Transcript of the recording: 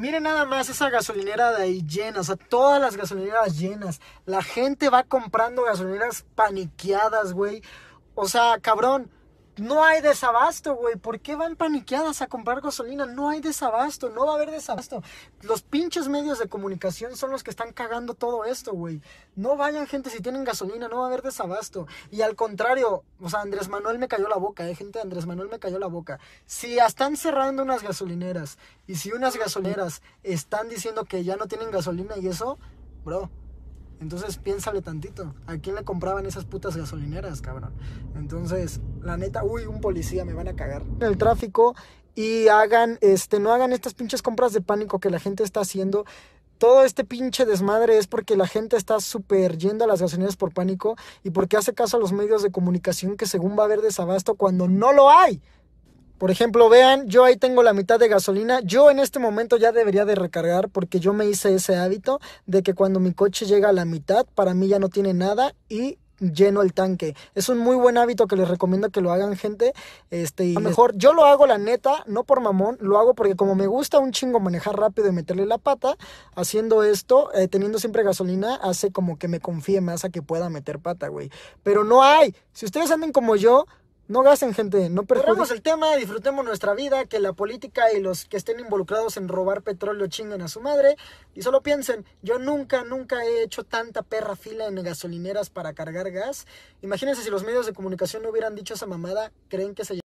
Miren nada más esa gasolinera de ahí llena, o sea, todas las gasolineras llenas. La gente va comprando gasolineras paniqueadas, güey. O sea, cabrón, no hay desabasto, güey. ¿Por qué van paniqueadas a comprar gasolina? No hay desabasto, no va a haber desabasto. Los pinches medios de comunicación son los que están cagando todo esto, güey. No vayan, gente, si tienen gasolina, no va a haber desabasto. Y al contrario, o sea, Andrés Manuel me cayó la boca, eh, gente, Andrés Manuel me cayó la boca. Si están cerrando unas gasolineras y si unas gasolineras están diciendo que ya no tienen gasolina y eso, bro, entonces piénsale tantito. ¿A quién le compraban esas putas gasolineras, cabrón? Entonces, la neta, uy, un policía, me van a cagar. El tráfico y hagan, este, no hagan estas pinches compras de pánico que la gente está haciendo. Todo este pinche desmadre es porque la gente está super yendo a las gasolineras por pánico y porque hace caso a los medios de comunicación que según va a haber desabasto cuando no lo hay. Por ejemplo, vean, yo ahí tengo la mitad de gasolina. Yo en este momento ya debería de recargar porque yo me hice ese hábito de que cuando mi coche llega a la mitad, para mí ya no tiene nada y lleno el tanque. Es un muy buen hábito que les recomiendo que lo hagan gente. Este, y a lo mejor yo lo hago la neta, no por mamón, lo hago porque como me gusta un chingo manejar rápido y meterle la pata, haciendo esto, eh, teniendo siempre gasolina, hace como que me confíe más a que pueda meter pata, güey. Pero no hay. Si ustedes andan como yo, no gasten, gente, no perjudiquen. el tema, disfrutemos nuestra vida, que la política y los que estén involucrados en robar petróleo chinguen a su madre. Y solo piensen, yo nunca, nunca he hecho tanta perra fila en gasolineras para cargar gas. Imagínense si los medios de comunicación no hubieran dicho esa mamada, ¿creen que se